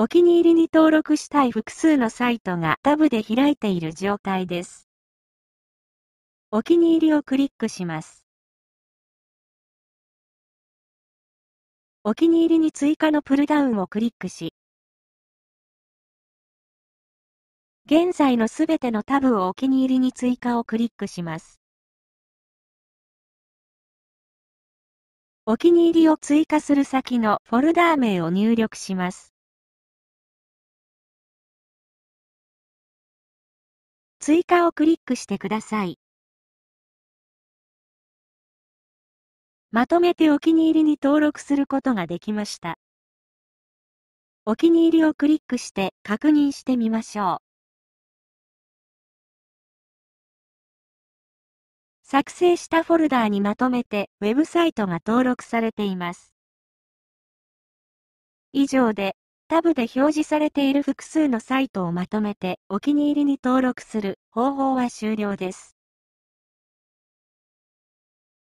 お気に入りに登録したい複数のサイトがタブで開いている状態です。お気に入りをクリックします。お気に入りに追加のプルダウンをクリックし、現在のすべてのタブをお気に入りに追加をクリックします。お気に入りを追加する先のフォルダー名を入力します。追加をクリックしてください。まとめてお気に入りに登録することができました。お気に入りをクリックして確認してみましょう。作成したフォルダーにまとめてウェブサイトが登録されています。以上でタブで表示されている複数のサイトをまとめてお気に入りに登録する方法は終了です。